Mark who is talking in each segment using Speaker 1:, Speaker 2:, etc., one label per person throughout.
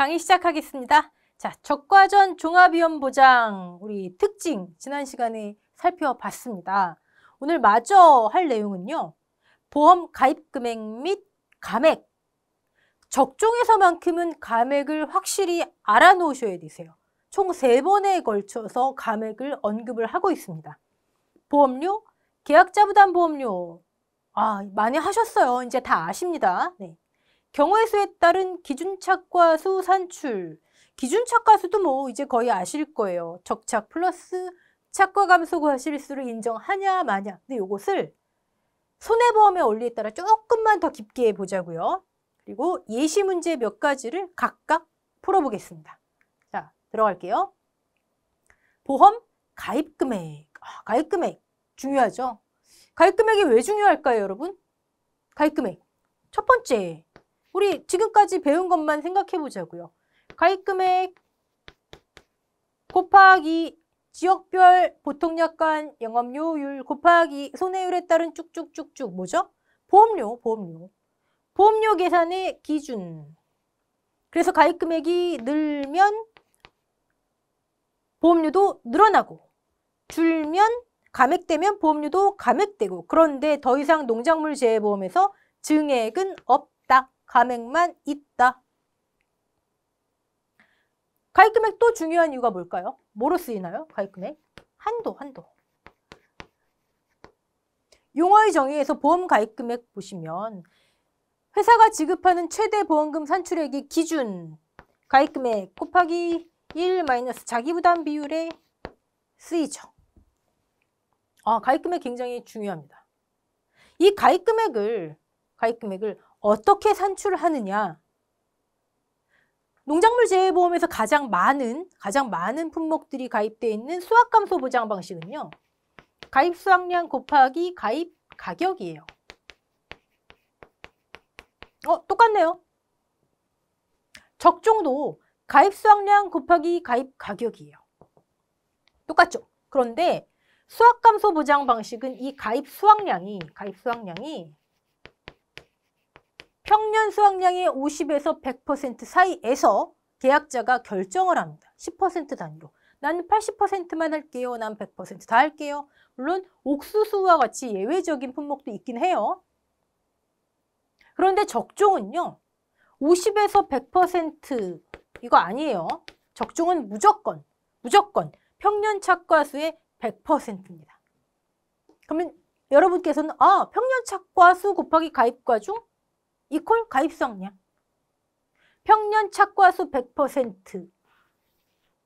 Speaker 1: 강의 시작하겠습니다. 자, 적과전 종합위험보장 우리 특징 지난 시간에 살펴봤습니다. 오늘 마저 할 내용은요. 보험 가입 금액 및 감액. 적종에서만큼은 감액을 확실히 알아놓으셔야 되세요. 총 세번에 걸쳐서 감액을 언급을 하고 있습니다. 보험료, 계약자 부담 보험료. 아, 많이 하셨어요. 이제 다 아십니다. 네. 경우의 수에 따른 기준착과수 산출. 기준착과수도 뭐 이제 거의 아실 거예요. 적착 플러스 착과 감소가 실수를 인정하냐 마냐. 근데 이것을 손해보험의 원리에 따라 조금만 더 깊게 보자고요. 그리고 예시 문제 몇 가지를 각각 풀어보겠습니다. 자, 들어갈게요. 보험 가입 금액. 아, 가입 금액 중요하죠. 가입 금액이 왜 중요할까요, 여러분? 가입 금액. 첫 번째, 우리 지금까지 배운 것만 생각해 보자고요. 가입금액 곱하기 지역별 보통약관 영업료율 곱하기 손해율에 따른 쭉쭉쭉쭉 뭐죠? 보험료, 보험료. 보험료 계산의 기준. 그래서 가입금액이 늘면 보험료도 늘어나고 줄면 감액되면 보험료도 감액되고 그런데 더 이상 농작물 재해보험에서 증액은 없 감액만 있다. 가입금액도 중요한 이유가 뭘까요? 뭐로 쓰이나요? 가입금액? 한도, 한도. 용어의 정의에서 보험 가입금액 보시면 회사가 지급하는 최대 보험금 산출액의 기준 가입금액 곱하기 1 마이너스 자기부담 비율에 쓰이죠. 아, 가입금액 굉장히 중요합니다. 이 가입금액을 가입금액을 어떻게 산출 하느냐. 농작물 재해보험에서 가장 많은 가장 많은 품목들이 가입되어 있는 수확 감소 보장 방식은요. 가입 수확량 곱하기 가입 가격이에요. 어, 똑같네요. 적종도 가입 수확량 곱하기 가입 가격이에요. 똑같죠? 그런데 수확 감소 보장 방식은 이 가입 수확량이 가입 수확량이 평년 수확량이 50에서 100% 사이에서 계약자가 결정을 합니다. 10% 단위로. 나는 80%만 할게요. 난 100%다 할게요. 물론 옥수수와 같이 예외적인 품목도 있긴 해요. 그런데 적종은요. 50에서 100% 이거 아니에요. 적종은 무조건, 무조건 평년 착과수의 100%입니다. 그러면 여러분께서는 아, 평년 착과수 곱하기 가입과 중 이퀄 가입성량. 평년 착과수 100%.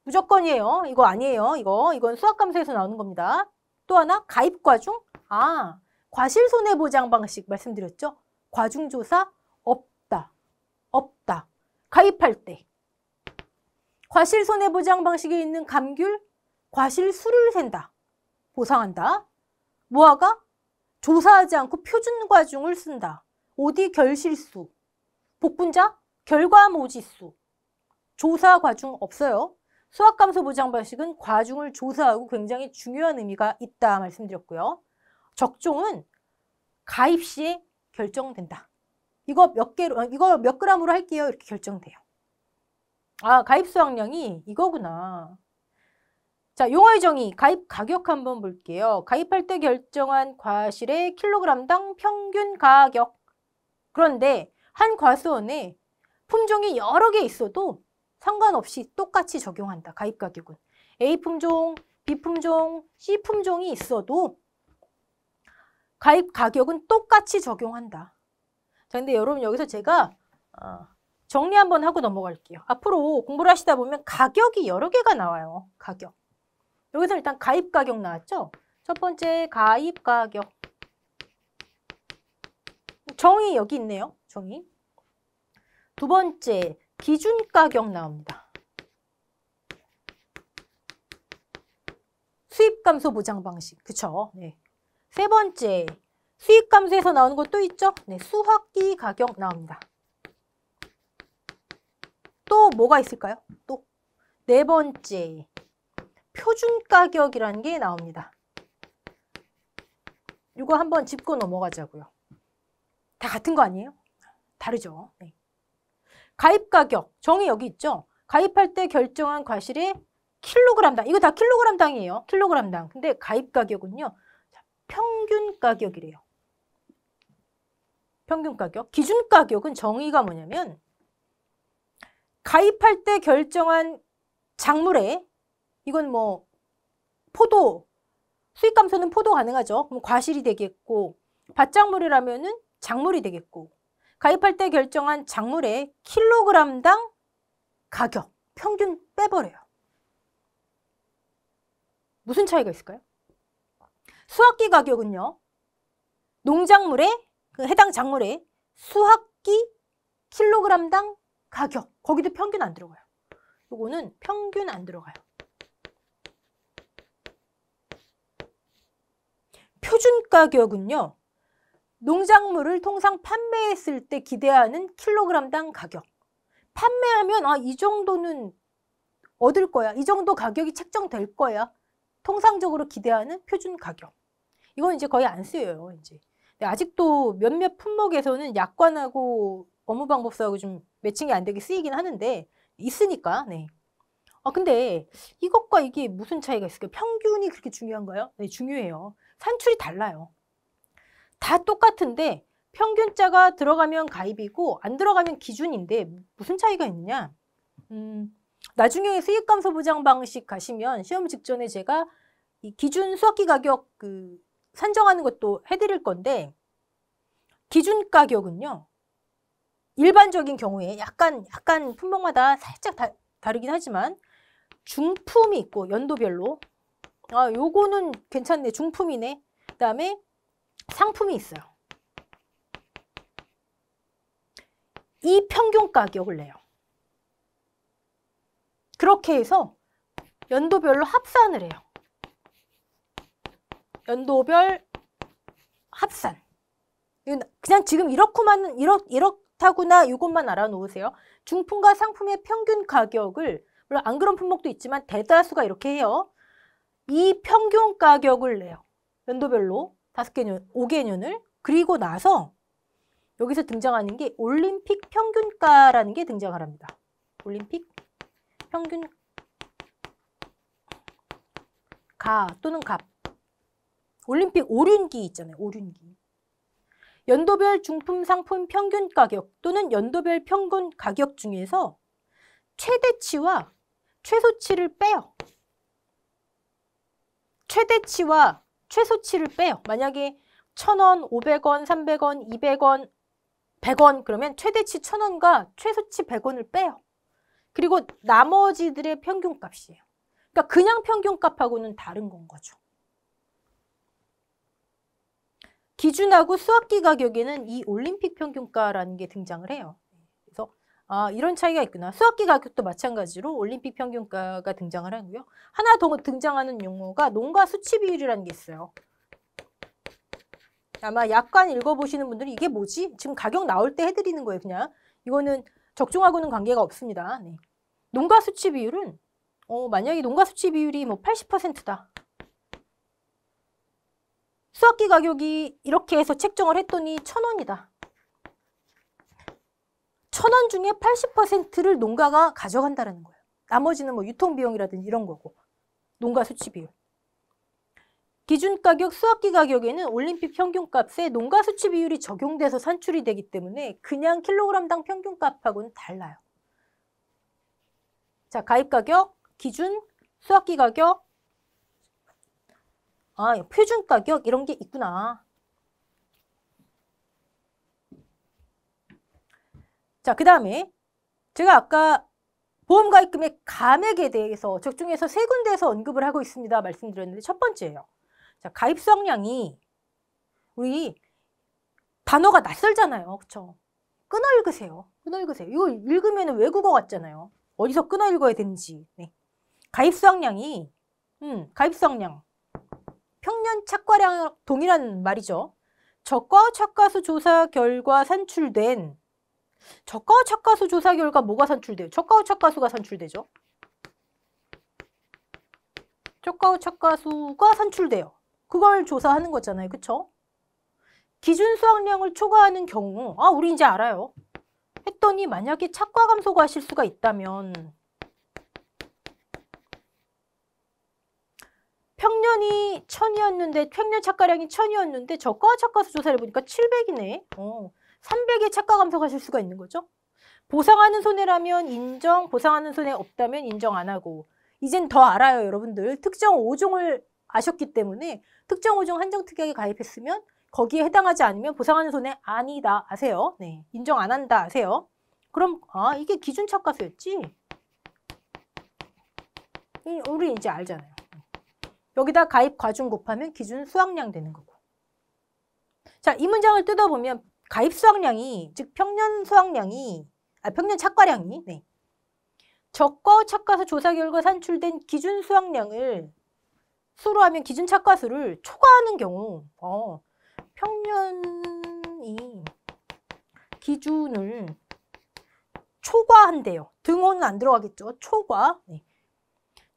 Speaker 1: 무조건이에요. 이거 아니에요. 이거 이건 수학감사에서 나오는 겁니다. 또 하나 가입과중. 아, 과실 손해보장 방식 말씀드렸죠. 과중조사 없다. 없다. 가입할 때. 과실 손해보장 방식에 있는 감귤, 과실수를 센다. 보상한다. 모아가 조사하지 않고 표준과중을 쓴다. 오디 결실수, 복분자 결과 모지수, 조사 과중 없어요. 수학 감소 보장 방식은 과중을 조사하고 굉장히 중요한 의미가 있다 말씀드렸고요. 적종은 가입 시 결정된다. 이거 몇 개로 이거 몇 그램으로 할게요. 이렇게 결정돼요. 아, 가입 수확량이 이거구나. 자, 용어의 정의, 가입 가격 한번 볼게요. 가입할 때 결정한 과실의 킬로그램당 평균 가격. 그런데 한 과수원에 품종이 여러 개 있어도 상관없이 똑같이 적용한다. 가입 가격은. A 품종, B 품종, C 품종이 있어도 가입 가격은 똑같이 적용한다. 자, 근데 여러분 여기서 제가 아. 정리 한번 하고 넘어갈게요. 앞으로 공부를 하시다 보면 가격이 여러 개가 나와요. 가격. 여기서 일단 가입 가격 나왔죠? 첫 번째 가입 가격. 정의 여기 있네요. 정의. 두 번째, 기준 가격 나옵니다. 수입 감소 보장 방식. 그쵸? 네. 세 번째, 수입 감소에서 나오는 것도 있죠? 네, 수확기 가격 나옵니다. 또 뭐가 있을까요? 또. 네 번째, 표준 가격이라는 게 나옵니다. 이거 한번 짚고 넘어가자고요. 다 같은 거 아니에요? 다르죠. 네. 가입 가격, 정이 여기 있죠? 가입할 때 결정한 과실이 킬로그램당, 이거 다 킬로그램당이에요. 킬로그램당. 근데 가입 가격은요, 평균 가격이래요. 평균 가격. 기준 가격은 정의가 뭐냐면, 가입할 때 결정한 작물에, 이건 뭐, 포도, 수익 감소는 포도 가능하죠. 그럼 과실이 되겠고, 밭작물이라면은 작물이 되겠고 가입할 때 결정한 작물의 킬로그램당 가격 평균 빼버려요. 무슨 차이가 있을까요? 수확기 가격은요. 농작물의 그 해당 작물의 수확기 킬로그램당 가격 거기도 평균 안 들어가요. 요거는 평균 안 들어가요. 표준 가격은요. 농작물을 통상 판매했을 때 기대하는 킬로그램당 가격. 판매하면 아, 이 정도는 얻을 거야. 이 정도 가격이 책정될 거야. 통상적으로 기대하는 표준 가격. 이건 이제 거의 안 쓰여요. 이제. 아직도 몇몇 품목에서는 약관하고 업무방법서하고 좀 매칭이 안 되게 쓰이긴 하는데 있으니까. 네. 아 근데 이것과 이게 무슨 차이가 있을까요? 평균이 그렇게 중요한가요? 네, 중요해요. 산출이 달라요. 다 똑같은데 평균자가 들어가면 가입이고 안 들어가면 기준인데 무슨 차이가 있느냐? 음, 나중에 수익감소 보장 방식 가시면 시험 직전에 제가 이 기준 수학기 가격 그 산정하는 것도 해드릴 건데 기준 가격은요 일반적인 경우에 약간 약간 품목마다 살짝 다, 다르긴 하지만 중품이 있고 연도별로 아 요거는 괜찮네 중품이네 그다음에 상품이 있어요. 이 평균 가격을 내요. 그렇게 해서 연도별로 합산을 해요. 연도별 합산. 그냥 지금 이렇고만 이렇 이렇다구나 이것만 알아놓으세요. 중품과 상품의 평균 가격을 물론 안 그런 품목도 있지만 대다수가 이렇게 해요. 이 평균 가격을 내요. 연도별로 다섯 개년, 5개년을 그리고 나서 여기서 등장하는 게 올림픽 평균가라는 게 등장을 합니다. 올림픽 평균 가 또는 값. 올림픽 오륜기 있잖아요. 오륜기. 연도별 중품 상품 평균 가격 또는 연도별 평균 가격 중에서 최대치와 최소치를 빼요. 최대치와 최소치를 빼요. 만약에 1 0 0 0원5 0 0원3 0 0원2 0 0원1 0 0원 그러면 최대치 1 0 0 0원과 최소치 1 0 0원을 빼요. 그리고 나머지들의 평균값이에요. 그러니까 그냥 평균값하고는 다른 건 거죠. 기준하고 수학기 가격에는 이 올림픽 평균가라는 게 등장을 해요. 아, 이런 차이가 있구나. 수학기 가격도 마찬가지로 올림픽 평균가가 등장을 하고요. 하나 더 등장하는 용어가 농가 수치 비율이라는 게 있어요. 아마 약간 읽어보시는 분들이 이게 뭐지? 지금 가격 나올 때 해드리는 거예요, 그냥. 이거는 적중하고는 관계가 없습니다. 네. 농가 수치 비율은 어, 만약에 농가 수치 비율이 뭐 80%다. 수학기 가격이 이렇게 해서 책정을 했더니 천원이다 천원 중에 80%를 농가가 가져간다는 거예요. 나머지는 뭐 유통비용이라든지 이런 거고. 농가 수치 비율. 기준 가격 수확기 가격에는 올림픽 평균값에 농가 수치 비율이 적용돼서 산출이 되기 때문에 그냥 킬로그램당 평균값하고는 달라요. 자, 가입 가격, 기준, 수확기 가격, 아, 예, 표준 가격 이런 게 있구나. 자, 그 다음에 제가 아까 보험가입금액 감액에 대해서 적 중에서 세 군데에서 언급을 하고 있습니다. 말씀드렸는데 첫 번째예요. 자, 가입 수확량이 우리 단어가 낯설잖아요. 그렇죠? 끊어 읽으세요. 끊어 읽으세요. 이거 읽으면 외국어 같잖아요. 어디서 끊어 읽어야 되는지. 네. 가입 수확량이 음, 가입 수확량 평년 착과량 동일한 말이죠. 저가 착과수 조사 결과 산출된 저가와 착가수 조사 결과 뭐가 산출돼요? 저가와 착가수가 산출되죠. 저가와 착가수가 산출돼요. 그걸 조사하는 거잖아요. 그쵸? 기준 수확량을 초과하는 경우 아 우리 이제 알아요. 했더니 만약에 착과 감소가 실수가 있다면 평년이 천이었는데 평년 착가량이 천이었는데 저가 착가수 조사를 해보니까 700이네. 어. 300에 착가 감소하실 수가 있는 거죠. 보상하는 손해라면 인정, 보상하는 손해 없다면 인정 안 하고 이젠 더 알아요 여러분들. 특정 5종을 아셨기 때문에 특정 5종 한정특약에 가입했으면 거기에 해당하지 않으면 보상하는 손해 아니다 아세요. 네, 인정 안 한다 아세요. 그럼 아 이게 기준 착가수였지. 우리 이제 알잖아요. 여기다 가입 과중 곱하면 기준 수확량 되는 거고. 자, 이 문장을 뜯어보면 가입 수확량이 즉 평년 수확량이 아 평년 착과량이 네. 적과 착과수 조사 결과 산출된 기준 수확량을 수로 하면 기준 착과수를 초과하는 경우 어, 평년이 기준을 초과한대요. 등호는 안 들어가겠죠. 초과. 네.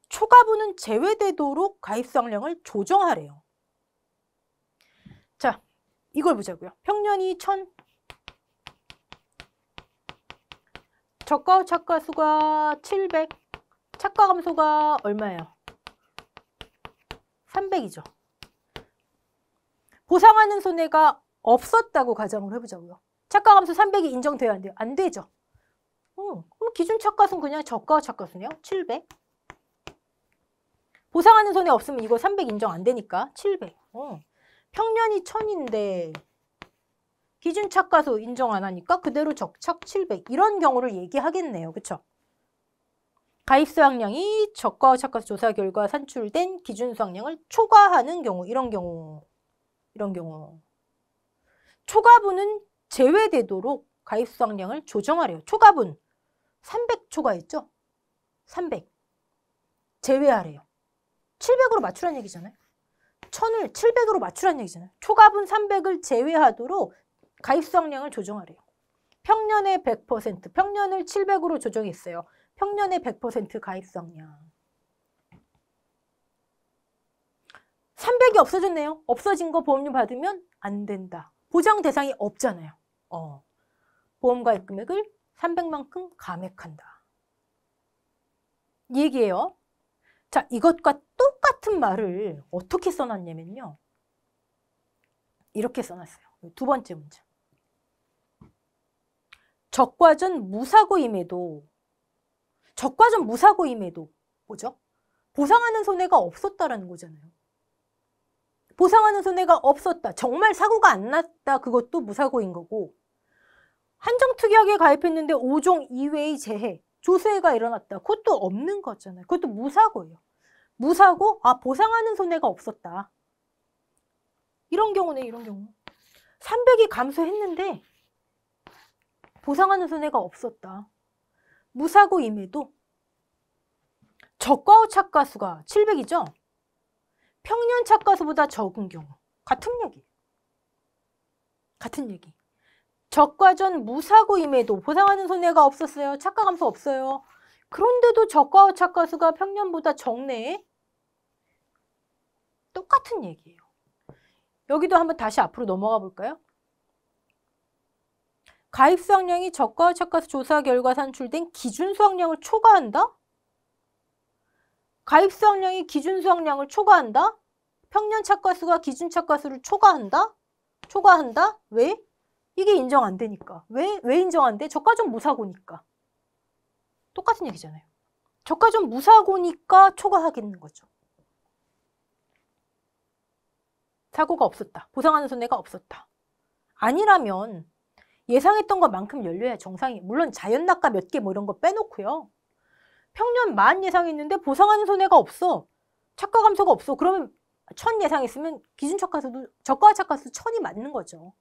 Speaker 1: 초과분은 제외되도록 가입 수확량을 조정하래요. 이걸 보자고요. 평년이 천 저가 착가 수가 700 착가 감소가 얼마예요? 300이죠. 보상하는 손해가 없었다고 가정을 해보자고요. 착가 감소 300이 인정돼야 안 돼요? 안 되죠. 음, 그럼 기준 착가순 그냥 저가 착가순이요? 700. 보상하는 손해 없으면 이거 300 인정 안 되니까 700. 음. 어. 평년이 천인데 기준 착가수 인정 안 하니까 그대로 적착 700 이런 경우를 얘기하겠네요. 그렇죠? 가입 수확량이 적과 착가수 조사 결과 산출된 기준 수확량을 초과하는 경우 이런 경우 이런 경우 초과분은 제외되도록 가입 수확량을 조정하래요. 초과분 300 초과했죠? 300 제외하래요. 700으로 맞추라는 얘기잖아요. 천을 700으로 맞추라는 얘기잖아요. 초과분 300을 제외하도록 가입수확량을 조정하래요. 평년의 100%, 평년을 700으로 조정했어요. 평년의 100% 가입수확량. 300이 없어졌네요. 없어진 거 보험료 받으면 안 된다. 보장 대상이 없잖아요. 어. 보험 가입 금액을 300만큼 감액한다. 이 얘기예요. 자, 이것과 똑같은 말을 어떻게 써놨냐면요. 이렇게 써놨어요. 두 번째 문제. 적과전 무사고임에도 적과전 무사고임에도 뭐죠? 보상하는 손해가 없었다라는 거잖아요. 보상하는 손해가 없었다. 정말 사고가 안 났다. 그것도 무사고인 거고 한정특약에 가입했는데 5종 이외의 재해 조세가 일어났다. 그것도 없는 거잖아요. 그것도 무사고예요. 무사고 아 보상하는 손해가 없었다. 이런 경우네 이런 경우. 300이 감소했는데 보상하는 손해가 없었다. 무사고임에도 저가우 착가수가 700이죠? 평년 착가수보다 적은 경우. 같은 얘기. 같은 얘기. 적과 전 무사고임에도 보상하는 손해가 없었어요. 착가 감소 없어요. 그런데도 적과와 착가수가 평년보다 적네. 똑같은 얘기예요. 여기도 한번 다시 앞으로 넘어가 볼까요? 가입 수확량이 적과 착가수 조사 결과 산출된 기준 수확량을 초과한다? 가입 수확량이 기준 수확량을 초과한다? 평년 착가수가 기준 착가수를 초과한다? 초과한다? 왜? 이게 인정 안 되니까. 왜, 왜 인정 안 돼? 저가좀 무사고니까. 똑같은 얘기잖아요. 저가좀 무사고니까 초과하겠는 거죠. 사고가 없었다. 보상하는 손해가 없었다. 아니라면 예상했던 것만큼 열려야 정상이 물론 자연낙하 몇개 뭐 이런 거 빼놓고요. 평년 만 예상했는데 보상하는 손해가 없어. 착가 감소가 없어. 그러면 천 예상했으면 기준 착가수도 저가 착가수 천이 맞는 거죠.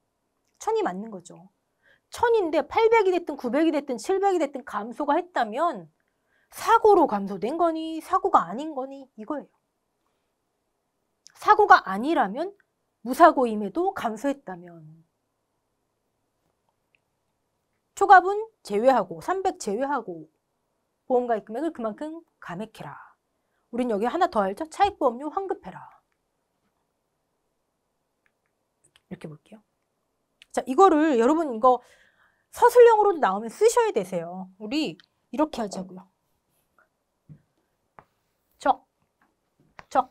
Speaker 1: 천이 맞는 거죠. 천인데 800이 됐든 900이 됐든 700이 됐든 감소가 했다면 사고로 감소된 거니 사고가 아닌 거니 이거예요. 사고가 아니라면 무사고임에도 감소했다면 초과분 제외하고 300 제외하고 보험가입 금액을 그만큼 감액해라. 우린 여기 하나 더 알죠? 차익보험료 환급해라. 이렇게 볼게요. 자, 이거를 여러분 이거 서술형으로도 나오면 쓰셔야 되세요. 우리 이렇게 하자고요. 적, 적,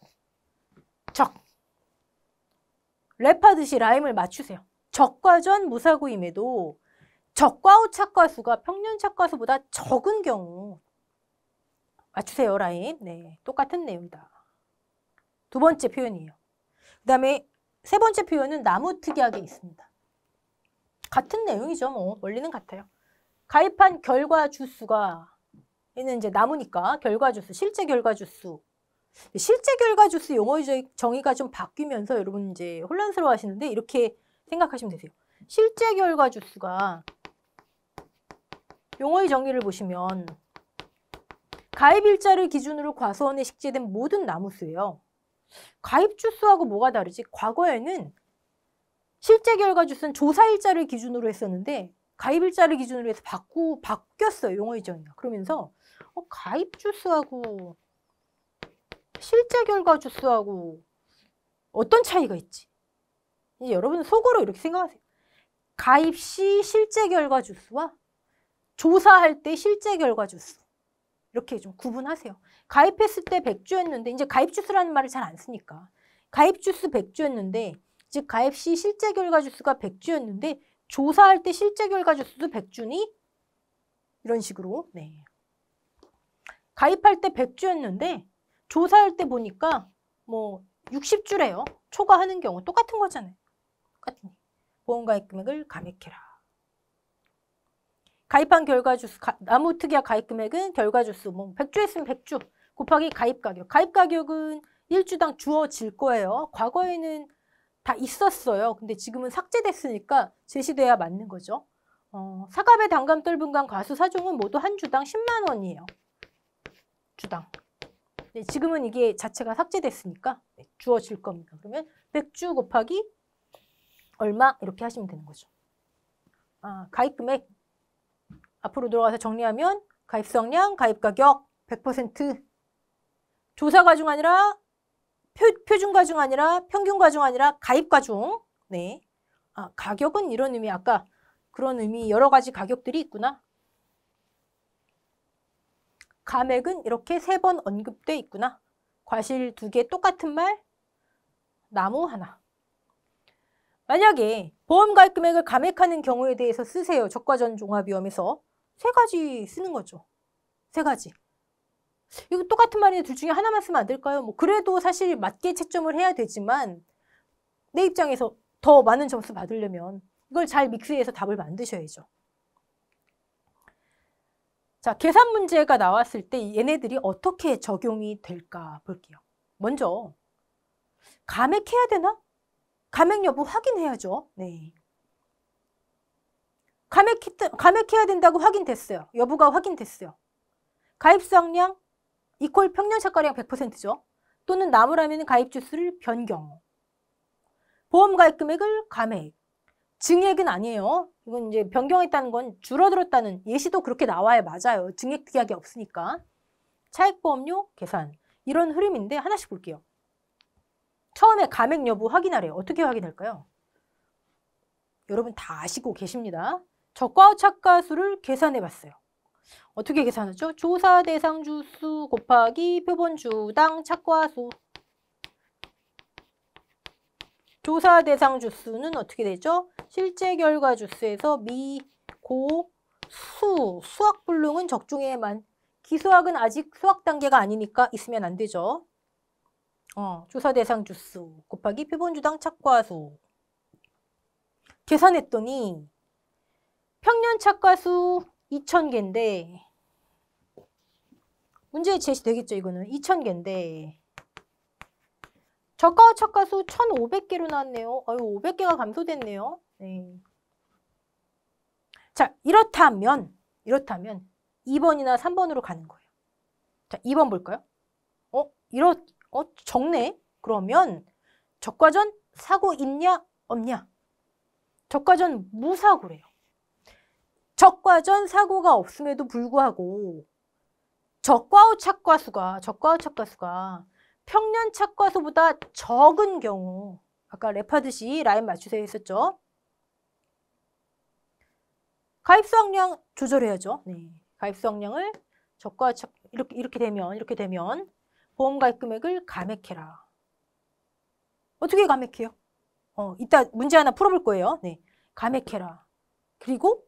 Speaker 1: 적. 랩하듯이 라임을 맞추세요. 적과 전 무사구임에도 적과 후 착과수가 평균 착과수보다 적은 경우 맞추세요 라임. 네, 똑같은 내용이다. 두 번째 표현이에요. 그 다음에 세 번째 표현은 나무 특이하게 있습니다. 같은 내용이죠. 뭐 원리는 같아요. 가입한 결과 주수가 얘는 이제 남으니까 결과 주수, 실제 결과 주수. 실제 결과 주수 용어의 정의가 좀 바뀌면서 여러분 이제 혼란스러워 하시는데 이렇게 생각하시면 되세요. 실제 결과 주수가 용어의 정의를 보시면 가입일자를 기준으로 과수원에 식재된 모든 나무수예요. 가입주수하고 뭐가 다르지? 과거에는 실제 결과 주는 조사 일자를 기준으로 했었는데 가입 일자를 기준으로 해서 바꾸 바뀌었어요 용어 이전이요. 그러면서 어, 가입 주수하고 실제 결과 주수하고 어떤 차이가 있지? 이제 여러분 속으로 이렇게 생각하세요. 가입 시 실제 결과 주수와 조사할 때 실제 결과 주수 이렇게 좀 구분하세요. 가입했을 때 100주였는데 이제 가입 주수라는 말을 잘 안 쓰니까 가입 주수 100주였는데 즉 가입 시 실제 결과 주수가 100주였는데 조사할 때 실제 결과 주수도 100주니 이런 식으로 네. 가입할 때 100주였는데 조사할 때 보니까 뭐 60주래요. 초과하는 경우 똑같은 거잖아요. 똑같은 보험가입 금액을 감액해라. 가입한 결과 주수, 가, 나무 특이한 가입 금액은 결과 주수, 뭐 100주 했으면 100주 곱하기 가입 가격. 가입 가격은 1주당 주어질 거예요. 과거에는 다 있었어요. 근데 지금은 삭제됐으니까 제시돼야 맞는 거죠. 어, 사갑의 단감 떨분강 과수 사종은 모두 한 주당 10만 원이에요. 주당. 네, 지금은 이게 자체가 삭제됐으니까 네, 주어질 겁니다. 그러면 100주 곱하기 얼마 이렇게 하시면 되는 거죠. 아, 가입 금액 앞으로 들어가서 정리하면 가입 성량, 가입 가격 100% 조사 과중 아니라 표, 준 과중 아니라 평균 과중 아니라 가입 과중. 네. 아, 가격은 이런 의미 아까 그런 의미 여러 가지 가격들이 있구나. 감액은 이렇게 세 번 언급돼 있구나. 과실 두 개 똑같은 말, 나무 하나. 만약에 보험 가입 금액을 감액하는 경우에 대해서 쓰세요. 적과전 종합위험에서. 세 가지 쓰는 거죠. 세 가지. 이거 똑같은 말인데 둘 중에 하나만 쓰면 안 될까요? 뭐 그래도 사실 맞게 채점을 해야 되지만 내 입장에서 더 많은 점수 받으려면 이걸 잘 믹스해서 답을 만드셔야죠. 자, 계산 문제가 나왔을 때 얘네들이 어떻게 적용이 될까 볼게요. 먼저 감액해야 되나? 감액 여부 확인해야죠. 네. 감액, 감액해야 된다고 확인됐어요. 여부가 확인됐어요. 가입수량 이퀄 평년 샷가량 100%죠. 또는 나무라면 가입 주수를 변경. 보험 가입 금액을 감액. 증액은 아니에요. 이건 이제 변경했다는 건 줄어들었다는 예시도 그렇게 나와야 맞아요. 증액 특약이 없으니까. 차액보험료 계산. 이런 흐름인데 하나씩 볼게요. 처음에 감액 여부 확인하래요. 어떻게 확인할까요? 여러분 다 아시고 계십니다. 저가 우차가 수를 계산해 봤어요. 어떻게 계산하죠? 조사 대상 주수 곱하기 표본 주당 착과수. 조사 대상 주수는 어떻게 되죠? 실제 결과 주수에서 미, 고, 수, 수학 불능은 적중해만. 기수학은 아직 수학 단계가 아니니까 있으면 안 되죠. 어, 조사 대상 주수 곱하기 표본 주당 착과수. 계산했더니 평년 착과수 2,000개인데 문제에 제시되겠죠, 이거는. 2,000개인데 저가 착가수 1,500개로 나왔네요. 아유, 500개가 감소됐네요. 네. 자, 이렇다면 이렇다면 2번이나 3번으로 가는 거예요. 자, 2번 볼까요? 어, 이렇 어, 적네. 그러면 적과전 사고 있냐 없냐? 적과전 무사고래요. 적과전 사고가 없음에도 불구하고 적과우 착과수가 적과우 착과수가 평년 착과수보다 적은 경우 아까 랩하듯이 라인 맞추세요 했었죠. 가입수확량 조절해야죠. 네. 가입수확량을 적과 착 이렇게 이렇게 되면 이렇게 되면 보험 가입 금액을 감액해라. 어떻게 감액해요? 어, 이따 문제 하나 풀어볼 거예요. 네. 감액해라. 그리고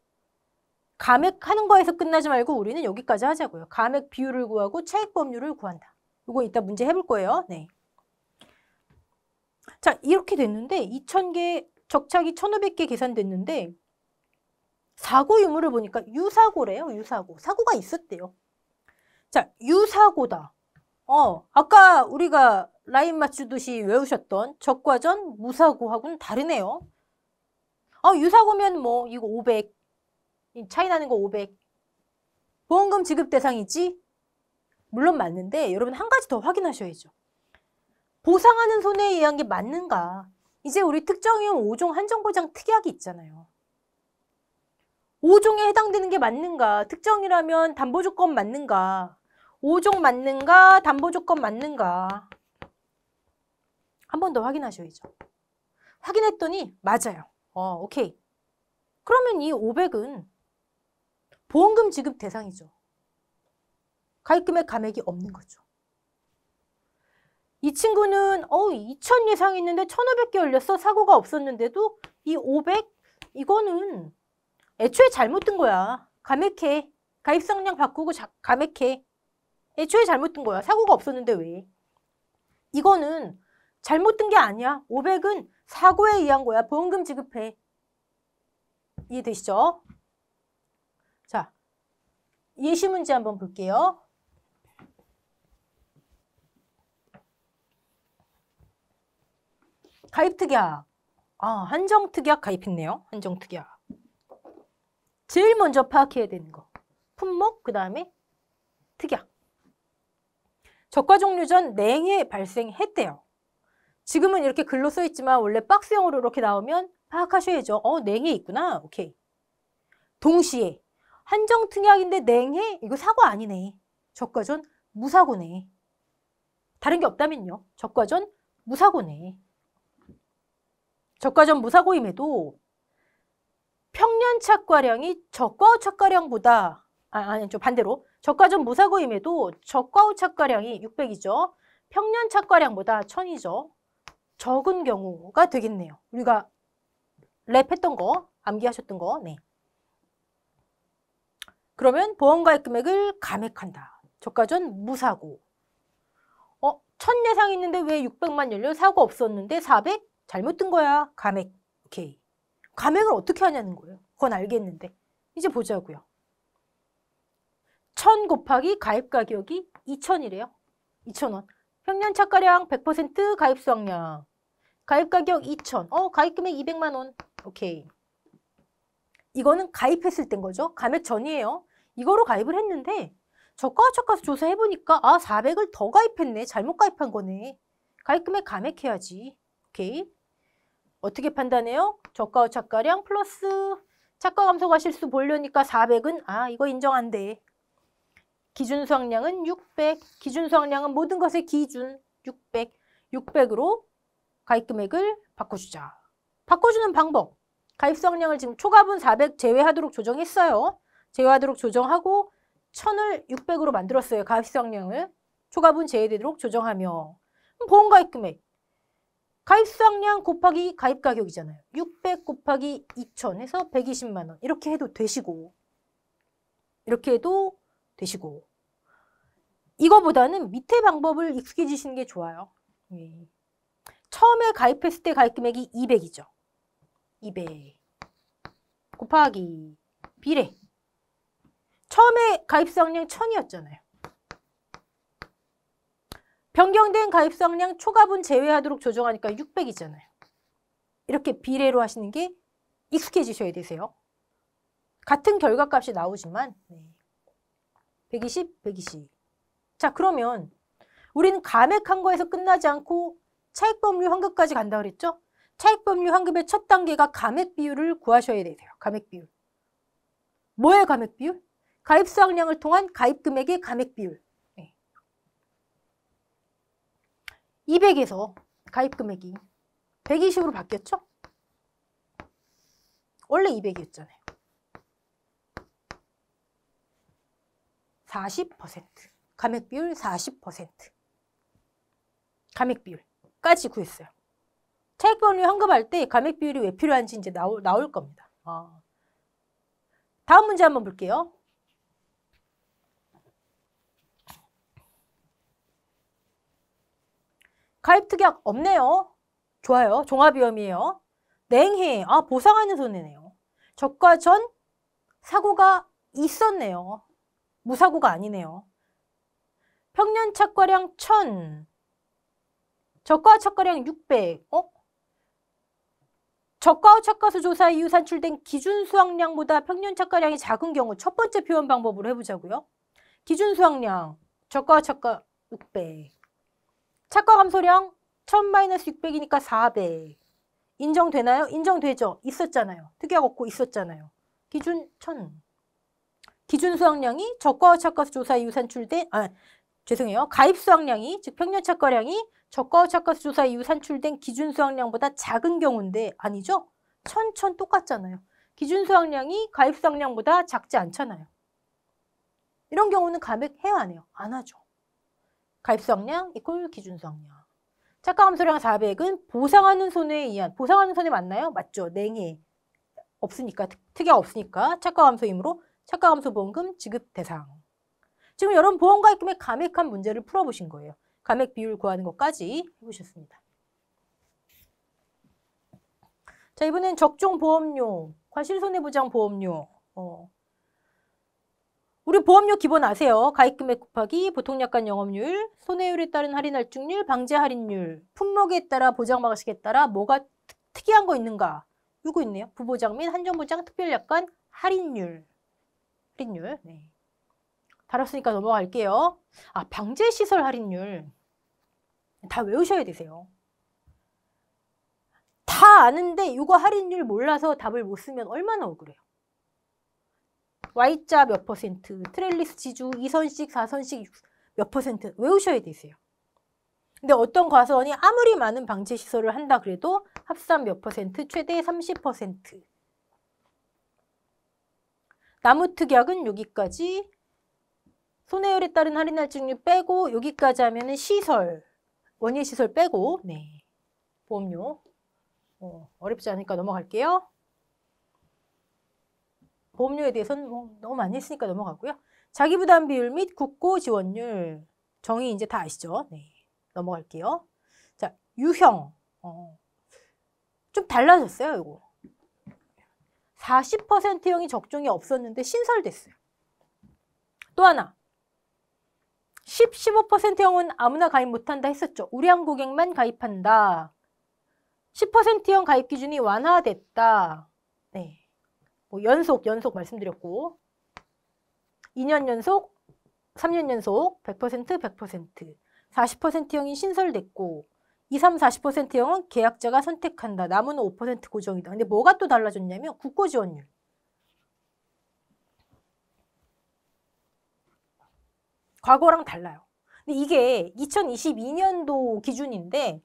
Speaker 1: 감액하는 거에서 끝나지 말고 우리는 여기까지 하자고요. 감액 비율을 구하고 차익 법률을 구한다. 이거 이따 문제 해볼 거예요. 네. 자 이렇게 됐는데 2,000개 적착이 1,500개 계산됐는데 사고 유무를 보니까 유사고래요. 유사고. 사고가 있었대요. 자 유사고다. 어 아까 우리가 라인 맞추듯이 외우셨던 적과전 무사고하고는 다르네요. 어, 유사고면 뭐 이거 500, 차이 나는 거 500. 보험금 지급 대상이지? 물론 맞는데 여러분 한 가지 더 확인하셔야죠. 보상하는 손해에 의한 게 맞는가? 이제 우리 특정위험 5종 한정보장 특약이 있잖아요. 5종에 해당되는 게 맞는가? 특정이라면 담보조건 맞는가? 5종 맞는가? 담보조건 맞는가? 한 번 더 확인하셔야죠. 확인했더니 맞아요. 어, 오케이. 그러면 이 500은 보험금 지급 대상이죠. 가입금액 감액이 없는 거죠. 이 친구는 어우 2천 예상 했는데 1,500개 올렸어. 사고가 없었는데도 이 500 이거는 애초에 잘못 든 거야. 감액해. 가입성량 바꾸고 자, 감액해. 애초에 잘못 든 거야. 사고가 없었는데 왜? 이거는 잘못 든 게 아니야. 500은 사고에 의한 거야. 보험금 지급해. 이해되시죠? 예시 문제 한번 볼게요. 가입특약. 아, 한정특약 가입했네요. 한정특약. 제일 먼저 파악해야 되는 거. 품목, 그 다음에 특약. 저가 종류 전 냉해 발생했대요. 지금은 이렇게 글로 써있지만 원래 박스형으로 이렇게 나오면 파악하셔야죠. 어, 냉해 있구나. 오케이. 동시에 한정특약인데 냉해? 이거 사고 아니네. 저가전 무사고네. 다른 게 없다면요. 저가전 무사고네. 저가전 무사고임에도 평년 착과량이 저가 착과량보다 아, 아니 좀 반대로 저가전 무사고임에도 저가 착과량이 600이죠. 평년 착과량보다 1000이죠. 적은 경우가 되겠네요. 우리가 랩했던 거, 암기하셨던 거. 네. 그러면 보험가입 금액을 감액한다. 저가전 무사고. 어, 천 예상 있는데 왜 600만 열려? 사고 없었는데 400? 잘못 든 거야. 감액. 오케이. 감액을 어떻게 하냐는 거예요. 그건 알겠는데. 이제 보자고요. 천 곱하기 가입 가격이 2 0 0 0이래요2 0 0 0원 평년 차가량 100% 가입 수확량. 가입 가격 2 0 0 0 어, 가입 금액 200만 원. 오케이. 이거는 가입했을 땐 거죠. 감액 전이에요. 이거로 가입을 했는데 저가와적 가서 조사해보니까 아 400을 더 가입했네. 잘못 가입한 거네. 가입금액 감액해야지. 오케이. 어떻게 판단해요? 저가와 착가량 플러스 착가 감소가 실수 보려니까 400은 아 이거 인정 안 돼. 기준 수확량은 600. 기준 수확량은 모든 것의 기준 600. 600으로 가입 금액을 바꿔주자. 바꿔주는 방법. 가입 수확량을 지금 초과분 400 제외하도록 조정했어요. 제외하도록 조정하고 1000을 600으로 만들었어요. 가입수확량을. 초과분 제외되도록 조정하며 보험가입 금액. 가입수확량 곱하기 가입가격이잖아요. 600 곱하기 2000에서 120만 원. 이렇게 해도 되시고 이렇게 해도 되시고 이거보다는 밑에 방법을 익숙해지시는 게 좋아요. 예. 처음에 가입했을 때 가입 금액이 200이죠. 200 곱하기 비례 처음에 가입사항량 1000이었잖아요. 변경된 가입사항량 초과분 제외하도록 조정하니까 600이잖아요. 이렇게 비례로 하시는 게 익숙해지셔야 되세요. 같은 결과값이 나오지만 120, 120. 자 그러면 우리는 감액한 거에서 끝나지 않고 차익법률 환급까지 간다 고 그랬죠? 차익법률 환급의 첫 단계가 감액 비율을 구하셔야 되세요. 감액 비율. 뭐의 감액 비율? 가입 수확량을 통한 가입 금액의 감액 비율. 200에서 가입 금액이 120으로 바뀌었죠? 원래 200이었잖아요. 40% 감액 비율 40% 감액 비율까지 구했어요. 차익 권리 환급할 때 감액 비율이 왜 필요한지 이제 나오, 나올 겁니다. 아. 다음 문제 한번 볼게요. 가입특약 없네요. 좋아요. 종합위험이에요. 냉해. 아, 보상하는 손해네요. 적과 전 사고가 있었네요. 무사고가 아니네요. 평년 착과량 1000. 저가 착과량 600. 어? 저가 후 착가수 조사 이후 산출된 기준 수확량보다 평년 착가량이 작은 경우 첫 번째 표현 방법으로 해보자고요. 기준 수확량, 저가 후 착가 600. 착과 감소량 1000-600이니까 400. 인정되나요? 인정되죠. 있었잖아요. 특약 없고 있었잖아요. 기준 1000. 기준 수확량이 적과 착가수 조사 이후 산출된 아 죄송해요. 가입 수확량이 즉 평년 착가량이 적과 착가수 조사 이후 산출된 기준 수확량보다 작은 경우인데 아니죠? 천천 똑같잖아요. 기준 수확량이 가입 수확량보다 작지 않잖아요. 이런 경우는 감액 해야 안 해요? 안 하죠. 가입성량 이퀄 기준성량. 착가감소량 400은 보상하는 손해에 의한 보상하는 손해 맞나요? 맞죠. 냉해 없으니까 특약 없으니까 착가감소이므로 착가감소보험금 지급 대상. 지금 여러분 보험가입금의 감액한 문제를 풀어보신 거예요. 감액 비율 구하는 것까지 해보셨습니다. 자 이번엔 적종 보험료, 과실손해보장 보험료. 어. 우리 보험료 기본 아세요? 가입금액 곱하기 보통약관 영업률, 손해율에 따른 할인 할증률, 방제 할인율, 품목에 따라 보장 방식에 따라 뭐가 특, 이한거 있는가? 이거 있네요. 부보장 및 한정보장 특별약관 할인율. 할인율. 네. 다뤘으니까 넘어갈게요. 아, 방제시설 할인율. 다 외우셔야 되세요. 다 아는데 이거 할인율 몰라서 답을 못 쓰면 얼마나 억울해요. Y자 몇 퍼센트, 트렐리스 지주 2선씩, 4선씩 몇 퍼센트 외우셔야 되세요. 근데 어떤 과수원이 아무리 많은 방제 시설을 한다 그래도 합산 몇 퍼센트, 최대 30 퍼센트. 나무 특약은 여기까지 손해율에 따른 할인 할증률 빼고 여기까지 하면은 시설, 원예 시설 빼고 네 보험료 어, 어렵지 않으니까 넘어갈게요. 보험료에 대해서는 뭐 너무 많이 했으니까 넘어가고요. 자기부담 비율 및 국고 지원율 정의 이제 다 아시죠? 네, 넘어갈게요. 자, 유형. 어, 좀 달라졌어요, 이거. 40%형이 적중이 없었는데 신설됐어요. 또 하나. 10, 15%형은 아무나 가입 못한다 했었죠. 우리 고객만 가입한다. 10%형 가입 기준이 완화됐다. 네. 뭐 연속 연속 말씀드렸고 2년 연속, 3년 연속 100% 100% 40%형이 신설됐고 2, 3, 40%형은 계약자가 선택한다. 남은 5% 고정이다. 근데 뭐가 또 달라졌냐면 국고 지원율. 과거랑 달라요. 근데 이게 2022년도 기준인데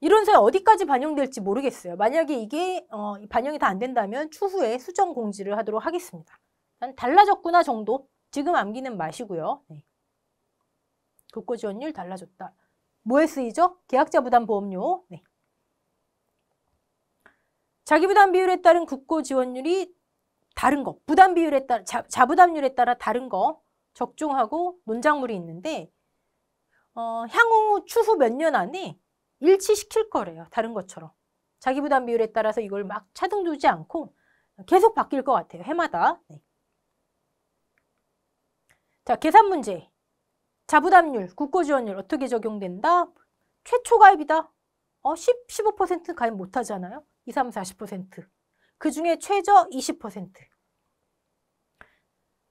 Speaker 1: 이론서에 어디까지 반영될지 모르겠어요. 만약에 이게 어, 반영이 다 안 된다면 추후에 수정 공지를 하도록 하겠습니다. 달라졌구나 정도 지금 암기는 마시고요. 네. 독고지원율 달라졌다. 뭐에 쓰이죠? 계약자 부담 보험료. 네. 자기 부담 비율에 따른 국고 지원율이 다른 거, 부담 비율에 따라 자, 자부담률에 따라 다른 거 적중하고 논작물이 있는데 어, 향후 추후 몇 년 안에 일치시킬 거래요. 다른 것처럼. 자기 부담 비율에 따라서 이걸 막 차등두지 않고 계속 바뀔 것 같아요. 해마다. 네. 자, 계산 문제. 자부담률, 국고지원율 어떻게 적용된다? 최초 가입이다. 어, 10, 15% 가입 못하잖아요. 2, 3, 40%. 그 중에 최저 20%.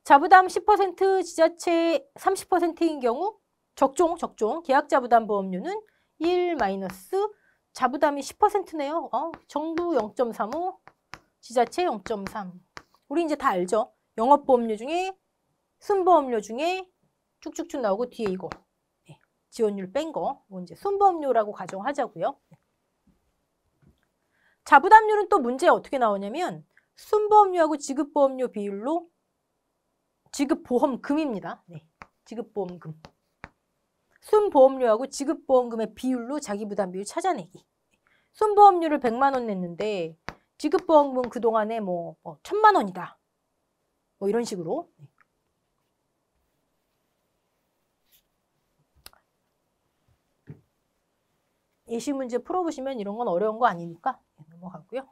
Speaker 1: 자부담 10% 지자체 30%인 경우 적종, 적종, 계약자부담보험료는 1 마이너스 자부담이 10%네요. 어, 정부 0.35, 지자체 0.3. 우리 이제 다 알죠? 영업보험료 중에 순보험료 중에 쭉쭉쭉 나오고 뒤에 이거 네, 지원율 뺀 거, 뭐 이제 순보험료라고 가정하자고요. 예. 자부담률은 또 문제 어떻게 나오냐면 순보험료하고 지급보험료 비율로 지급보험금입니다. 네, 지급보험금. 순보험료하고 지급보험금의 비율로 자기부담 비율 찾아내기. 순보험료를 100만 원 냈는데 지급보험금 그동안에 뭐, 뭐 1000만 원이다. 뭐 이런 식으로. 네. 예시 문제 풀어보시면 이런 건 어려운 거 아니니까 예, 넘어가고요.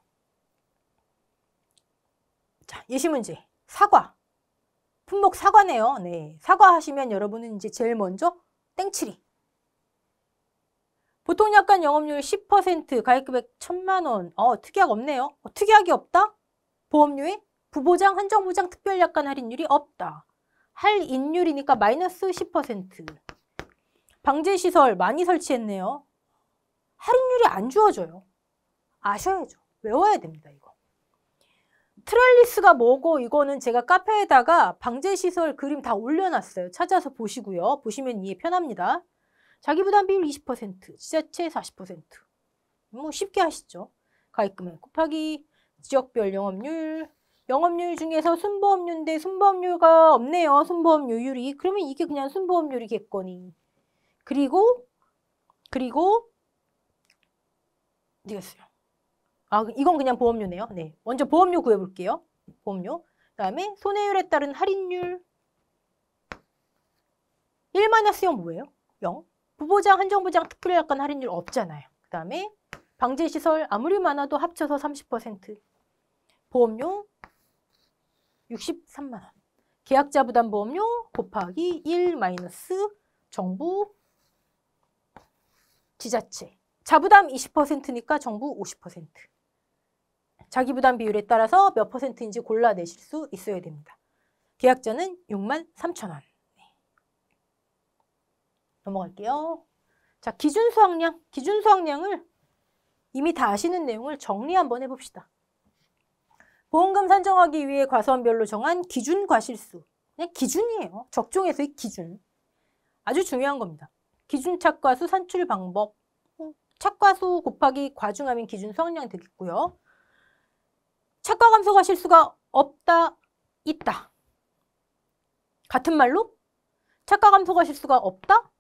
Speaker 1: 자, 예시 문제. 사과. 품목 사과네요. 네. 사과 하시면 여러분은 이제 제일 먼저 땡칠이. 보통 약간 영업률 10% 가입금액 1천만 원. 어, 특약 없네요. 어, 특약이 없다? 보험료에 부보장, 한정보장, 특별약관 할인율이 없다. 할인율이니까 마이너스 10%. 방제시설 많이 설치했네요. 할인율이 안 주어져요. 아셔야죠. 외워야 됩니다. 이거. 트렐리스가 뭐고 이거는 제가 카페에다가 방제시설 그림 다 올려놨어요. 찾아서 보시고요. 보시면 이해 편합니다. 자기부담 비율 20%, 지자체 40%. 뭐 쉽게 하시죠. 가입금액 곱하기 지역별 영업률, 영업률 중에서 순보험료인데 순보험료가 없네요. 순보험료율이. 그러면 이게 그냥 순보험료이겠거니. 그리고 그리고 어디 갔어요? 아, 이건 그냥 보험료네요. 네. 먼저 보험료 구해볼게요. 보험료. 그다음에 손해율에 따른 할인율. 1-0 뭐예요? 0. 부보장, 한정보장, 특별약관 할인율 없잖아요. 그다음에 방제시설 아무리 많아도 합쳐서 30%. 보험료 63만 원. 계약자 부담 보험료 곱하기 1 마이너스 정부 지자체. 자부담 20%니까 정부 50%. 자기 부담 비율에 따라서 몇 퍼센트인지 골라내실 수 있어야 됩니다. 계약자는 6만 3천 원. 네. 넘어갈게요. 자, 기준 수확량. 기준 수확량을 이미 다 아시는 내용을 정리 한번 해봅시다. 보험금 산정하기 위해 과수원별로 정한 기준 과실수. 그냥 네, 기준이에요. 적중에서의 기준. 아주 중요한 겁니다. 기준 착과수 산출 방법. 음, 착과수 곱하기 과중함인 기준 수확량 되겠고요. 착과 감소가 실수가 없다, 있다. 같은 말로 착과 감소가 실수가 없다,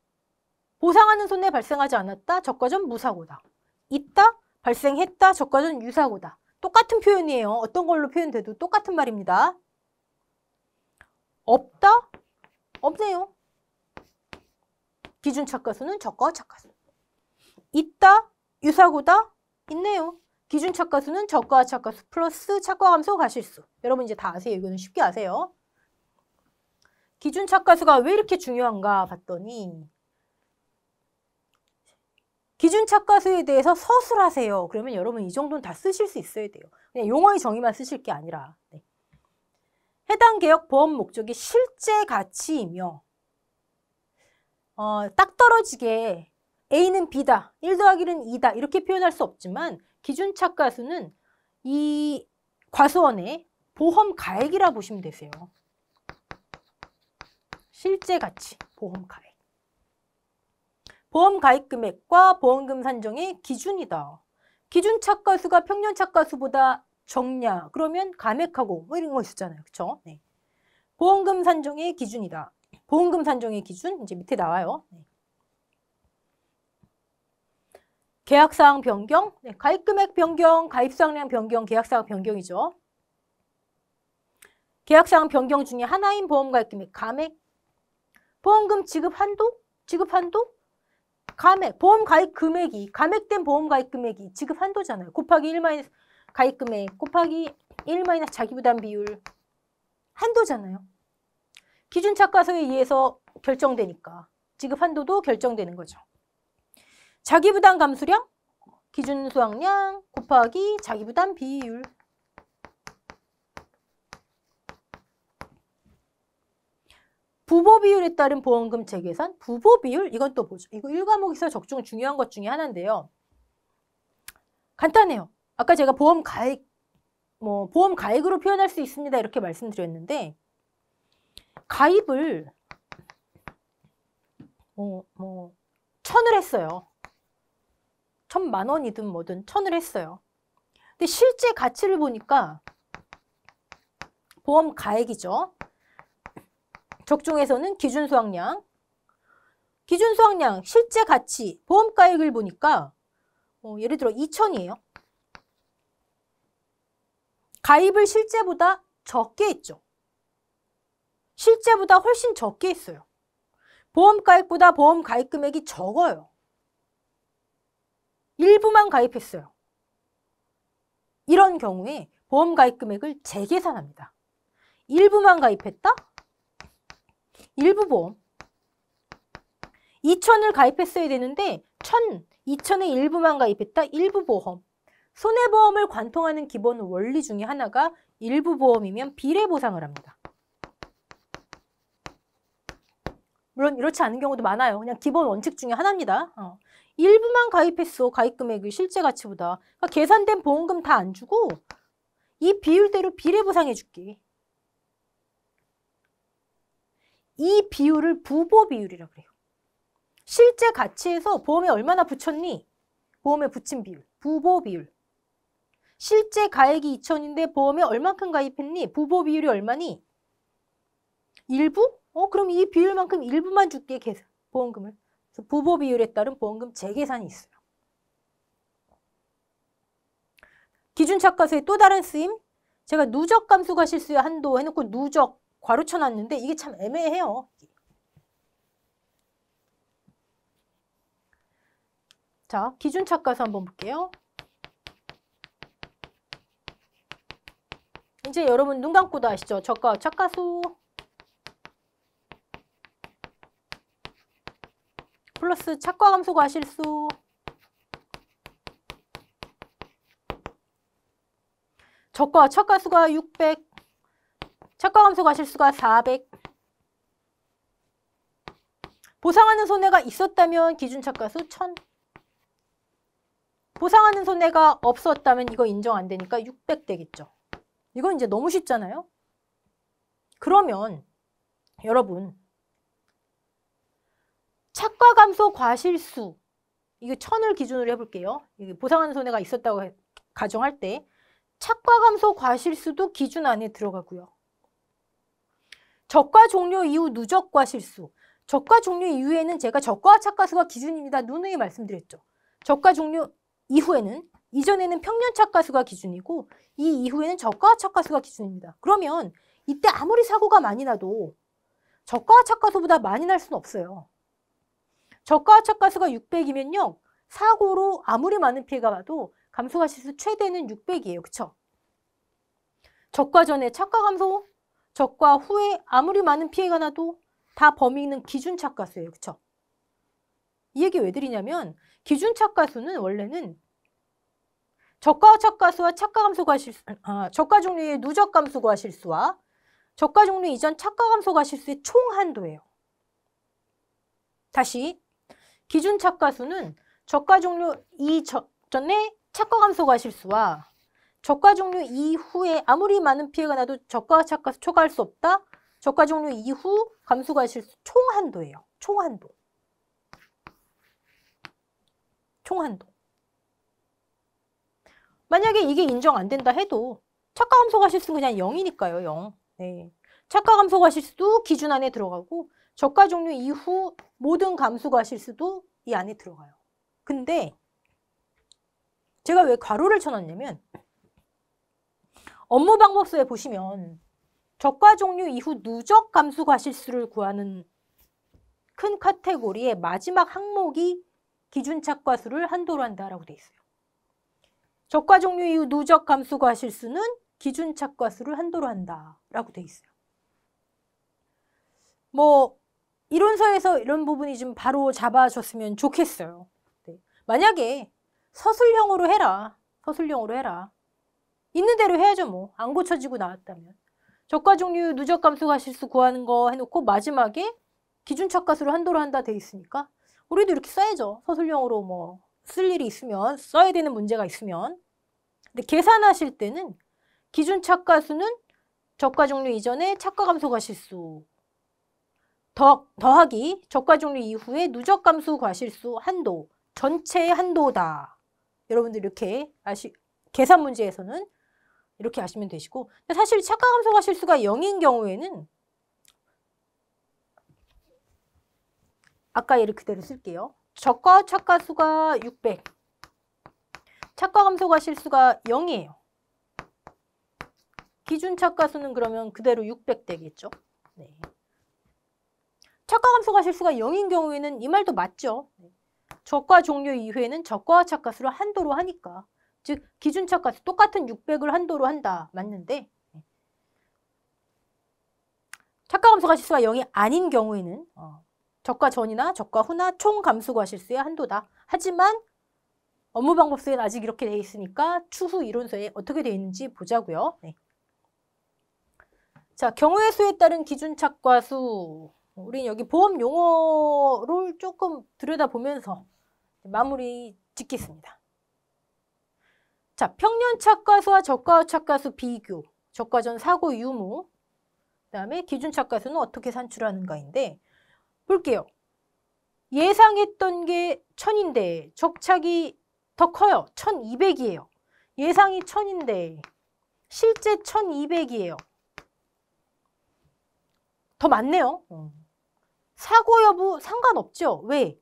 Speaker 1: 보상하는 손해 발생하지 않았다, 적과전 무사고다. 있다, 발생했다, 적과전 유사고다. 똑같은 표현이에요. 어떤 걸로 표현돼도 똑같은 말입니다. 없다? 없네요. 기준 착가수는 적과 착가수. 있다? 유사고다? 있네요. 기준 착가수는 저가 착가수 플러스 착과 감소 가실수. 여러분 이제 다 아세요. 이거는 쉽게 아세요. 기준 착가수가 왜 이렇게 중요한가 봤더니 기준 착가수에 대해서 서술하세요. 그러면 여러분 이 정도는 다 쓰실 수 있어야 돼요. 그냥 용어의 정의만 쓰실 게 아니라 네. 해당 개혁 보험 목적이 실제 가치이며 어, 딱 떨어지게 A는 B다, 1 더하기 1은 2다 이렇게 표현할 수 없지만 기준착 가수는 이 과수원의 보험 가액이라 보시면 되세요. 실제 가치, 보험 가액. 보험 가액 금액과 보험금 산정의 기준이다. 기준 착가수가 평년 착가수보다 적냐? 그러면 감액하고 뭐 이런 거 있었잖아요. 그렇죠? 네. 보험금 산정의 기준이다. 보험금 산정의 기준 이제 밑에 나와요. 네. 계약사항 변경, 네, 가입금액 변경, 가입사항량 변경, 계약사항 변경이죠. 계약사항 변경 중에 하나인 보험가입금액 감액, 보험금 지급 한도, 지급 한도, 감액, 보험가입 금액이, 감액된 보험가입 금액이 지급 한도잖아요. 곱하기 1 마이너스 가입 금액, 곱하기 1 마이너스 자기부담 비율 한도잖아요. 기준 착과서에 의해서 결정되니까 지급 한도도 결정되는 거죠. 자기부담 감수량 기준 수확량 곱하기 자기부담 비율 부보 비율에 따른 보험금 재계산, 부보 비율 이건 또 뭐죠? 이거 1과목에서 적중 중요한 것 중에 하나인데요. 간단해요. 아까 제가 보험 가액 뭐 보험 가액으로 표현할 수 있습니다. 이렇게 말씀드렸는데 가입을 뭐, 뭐 천을 했어요. 천만 원이든 뭐든 천을 했어요. 근데 실제 가치를 보니까 보험 가액이죠. 적중에서는 기준 수확량, 기준 수확량, 실제 가치, 보험 가액을 보니까 어, 예를 들어 2천이에요. 가입을 실제보다 적게 했죠. 실제보다 훨씬 적게 했어요. 보험 가액보다 보험 가입 금액이 적어요. 일부만 가입했어요. 이런 경우에 보험 가입 금액을 재계산합니다. 일부만 가입했다? 일부 보험. 2천을 가입했어야 되는데 1천, 2천의 일부만 가입했다? 일부 보험. 손해보험을 관통하는 기본 원리 중에 하나가 일부 보험이면 비례 보상을 합니다. 물론 이렇지 않은 경우도 많아요. 그냥 기본 원칙 중에 하나입니다. 어. 일부만 가입했어. 가입 금액이 실제 가치보다. 그러니까 계산된 보험금 다 안 주고 이 비율대로 비례 보상해 줄게. 이 비율을 부보 비율이라고 그래요. 실제 가치에서 보험에 얼마나 붙였니? 보험에 붙인 비율, 부보 비율. 실제 가액이 2천인데 보험에 얼만큼 가입했니? 부보 비율이 얼마니? 일부? 어, 그럼 이 비율만큼 일부만 줄게, 계산, 보험금을. 부보 비율에 따른 보험금 재계산이 있어요. 기준착과세의 또 다른 쓰임? 제가 누적 감수가 실수의 한도 해놓고 누적 괄호 쳐놨는데 이게 참 애매해요. 자, 기준착과세 한번 볼게요. 이제 여러분 눈 감고도 아시죠? 저가 착가수 플러스 착과 감소가 실수 적과 착과수가 600 착과 감소가 실수가 400 보상하는 손해가 있었다면 기준 착과수 1000 보상하는 손해가 없었다면 이거 인정 안 되니까 600 되겠죠. 이건 이제 너무 쉽잖아요. 그러면 여러분 성과 감소 과실수 이게 천을 기준으로 해볼게요. 보상하는 손해가 있었다고 가정할 때 착과 감소 과실수도 기준 안에 들어가고요. 적과 종료 이후 누적 과실수 적과 종료 이후에는 제가 적과 착가수가 기준입니다. 누누이 말씀드렸죠. 적과 종료 이후에는 이전에는 평년 착가수가 기준이고 이 이후에는 적과 착가수가 기준입니다. 그러면 이때 아무리 사고가 많이 나도 적과 착가수보다 많이 날 수는 없어요. 저가 착가수가 600이면요. 사고로 아무리 많은 피해가 와도 감소가 실수 최대는 600이에요. 그쵸 저가 전에 착가 감소, 저가 후에 아무리 많은 피해가 나도 다 범위는 기준 착가수예요. 그쵸이 얘기 왜 드리냐면 기준 착가수는 원래는 저가 착가수와 착가 감소가 실수, 아, 저가 종류의 누적 감소가 실수와 저가 종류 이전 착가 감소가 실수의 총 한도예요. 다시 기준 착가수는 저가 종료 이 전에 착가 감소가 실수와 저가 종료 이후에 아무리 많은 피해가 나도 저가 착가수 초과할 수 없다. 저가 종료 이후 감소가 실수 총한도예요. 총한도. 총한도. 만약에 이게 인정 안 된다 해도 착가 감소가 실수는 그냥 0이니까요. 0. 네. 착가 감소가 실수도 기준 안에 들어가고 저가 종류 이후 모든 감수가 실수도 이 안에 들어가요. 근데 제가 왜 괄호를 쳐놨냐면 업무 방법서에 보시면 저가 종료 이후 누적 감수 과실수를 구하는 큰 카테고리의 마지막 항목이 기준착과수를 한도로 한다라고 돼 있어요. 저가 종료 이후 누적 감수 과실수는 기준착과수를 한도로 한다라고 돼 있어요. 뭐 이론서에서 이런 부분이 좀 바로 잡아줬으면 좋겠어요. 네. 만약에 서술형으로 해라. 서술형으로 해라. 있는 대로 해야죠 뭐. 안 고쳐지고 나왔다면. 저가 종류 누적 감소가 실수 구하는 거 해놓고 마지막에 기준 착가수로 한도로 한다 돼 있으니까 우리도 이렇게 써야죠. 서술형으로 뭐 쓸 일이 있으면 써야 되는 문제가 있으면 근데 계산하실 때는 기준 착가수는 저가 종류 이전에 착가 감소가 실수 더, 더하기 저가 종류 이후에 누적 감수 과실수 한도 전체 한도다. 여러분들 이렇게 아시 계산 문제에서는 이렇게 아시면 되시고 사실 착각 감소 과실수가 0인 경우에는 아까 예를 그대로 쓸게요. 저가 착가수가 600 착가 감소가 실수가 0이에요. 기준 착가수는 그러면 그대로 600 되겠죠. 네. 착가 감소가 실수가 0인 경우에는 이 말도 맞죠. 저가 네. 종료 이후에는 저가와 착가수를 한도로 하니까 즉 기준 착가수 똑같은 600을 한도로 한다. 맞는데 착가 감소가 실수가 0이 아닌 경우에는 저가 어, 전이나 저가 후나 총 감소가 실수의 한도다. 하지만 업무 방법서에는 아직 이렇게 돼 있으니까 추후 이론서에 어떻게 돼 있는지 보자고요. 네. 자, 경우의 수에 따른 기준 착과수 우린 여기 보험 용어를 조금 들여다보면서 마무리 짓겠습니다. 자, 평년 착가수와 저가 착가수 비교, 저가전 사고 유무, 그다음에 기준 착가수는 어떻게 산출하는가인데 볼게요. 예상했던 게 1000인데 적착이 더 커요. 1200이에요. 예상이 1000인데 실제 1200이에요. 더 많네요. 음. 사고 여부 상관없죠? 왜?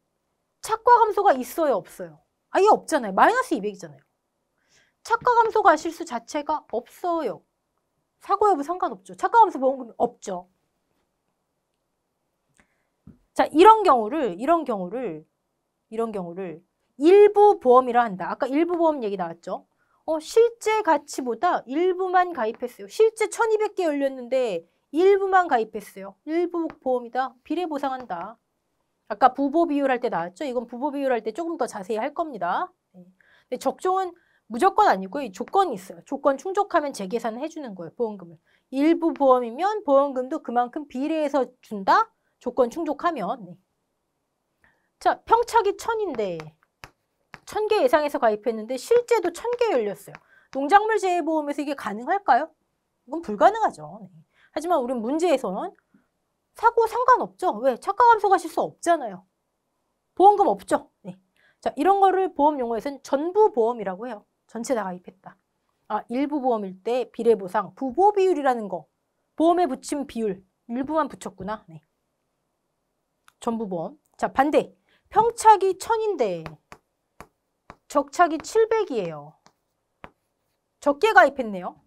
Speaker 1: 착과 감소가 있어요, 없어요? 아예 없잖아요. 마이너스 200이잖아요. 착과 감소가 실수 자체가 없어요. 사고 여부 상관없죠. 착과 감소 보험금 없죠. 자, 이런 경우를 이런 경우를 이런 경우를 일부 보험이라 한다. 아까 일부 보험 얘기 나왔죠. 어, 실제 가치보다 일부만 가입했어요. 실제 1200개 열렸는데 일부만 가입했어요. 일부 보험이다. 비례 보상한다. 아까 부보 비율 할 때 나왔죠? 이건 부보 비율 할 때 조금 더 자세히 할 겁니다. 네. 근데 적종은 무조건 아니고요. 조건이 있어요. 조건 충족하면 재계산을 해주는 거예요. 보험금을. 일부 보험이면 보험금도 그만큼 비례해서 준다? 조건 충족하면. 네. 자, 평착이 천인데 천 개 예상해서 가입했는데 실제도 천 개 열렸어요. 농작물 재해보험에서 이게 가능할까요? 이건 불가능하죠. 네. 하지만 우린 문제에서는 사고 상관없죠. 왜? 착과 감소가 실수 없잖아요. 보험금 없죠. 네. 자, 이런 거를 보험 용어에서는 전부 보험이라고 해요. 전체 다 가입했다. 아, 일부 보험일 때 비례 보상, 부보 비율이라는 거. 보험에 붙인 비율, 일부만 붙였구나. 네. 전부 보험. 자, 반대. 평착이 천인데 적착이 0 0이에요 적게 가입했네요.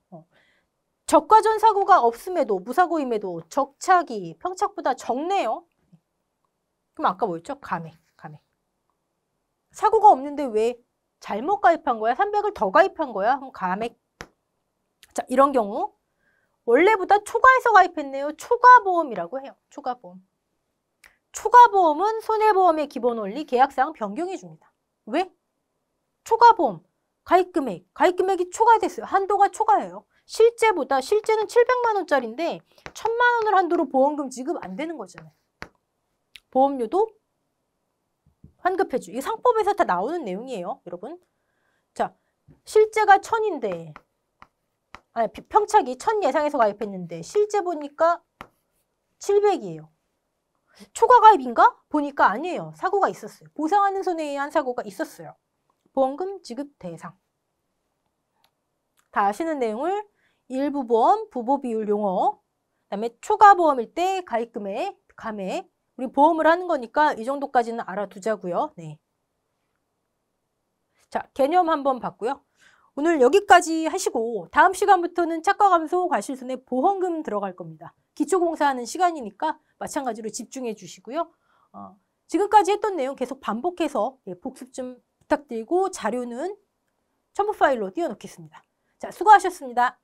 Speaker 1: 저가전 사고가 없음에도 무사고임에도 적착이 평착보다 적네요. 그럼 아까 뭐였죠? 감액, 감액. 사고가 없는데 왜 잘못 가입한 거야? 300을 더 가입한 거야? 그럼 감액. 자, 이런 경우 원래보다 초과해서 가입했네요. 초과보험이라고 해요. 초과보험. 초과보험은 손해보험의 기본 원리 계약상 변경해 줍니다. 왜? 초과보험, 가입금액, 가입금액이 초과됐어요. 한도가 초과해요. 실제보다 실제는 700만 원짜리인데 1000만 원을 한도로 보험금 지급 안 되는 거잖아요. 보험료도 환급해주. 이 상법에서 다 나오는 내용이에요, 여러분. 자, 실제가 1000인데 아 평착이 1000 예상해서 가입했는데 실제 보니까 700이에요. 초과 가입인가? 보니까 아니에요. 사고가 있었어요. 보상하는 손해에 의한 사고가 있었어요. 보험금 지급 대상. 다 아시는 내용을 일부보험, 부보비율 용어, 그다음에 초과보험일 때 가입금액, 감액. 우리 보험을 하는 거니까 이 정도까지는 알아두자고요. 네. 자, 개념 한번 봤고요. 오늘 여기까지 하시고 다음 시간부터는 착과 감소, 과실손해 보험금 들어갈 겁니다. 기초공사하는 시간이니까 마찬가지로 집중해 주시고요. 어, 지금까지 했던 내용 계속 반복해서 예, 복습 좀 부탁드리고 자료는 첨부 파일로 띄워놓겠습니다. 자, 수고하셨습니다.